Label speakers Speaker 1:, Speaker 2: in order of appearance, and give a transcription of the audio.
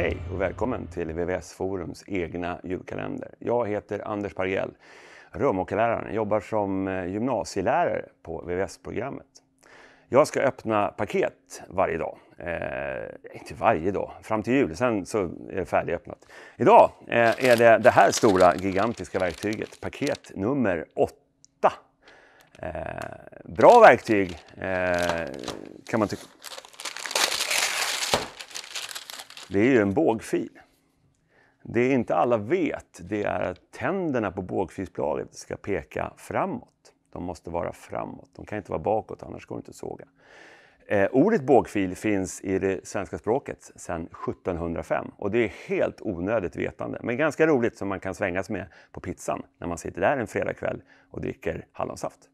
Speaker 1: Hej och välkommen till VVS Forums egna julkalender. Jag heter Anders Pargell, Jag jobbar som eh, gymnasielärare på VVS-programmet. Jag ska öppna paket varje dag. Eh, inte varje dag, fram till jul, sen så är det färdigöppnat. Idag eh, är det det här stora, gigantiska verktyget, paket nummer 8. Eh, bra verktyg eh, kan man tycka det är ju en bågfil. Det inte alla vet det är att tänderna på bågfilsbladet ska peka framåt. De måste vara framåt, de kan inte vara bakåt annars går det inte att såga. Eh, ordet bågfil finns i det svenska språket sedan 1705 och det är helt onödigt vetande. Men ganska roligt som man kan svängas med på pizzan när man sitter där en fredagkväll och dricker hallonsaft.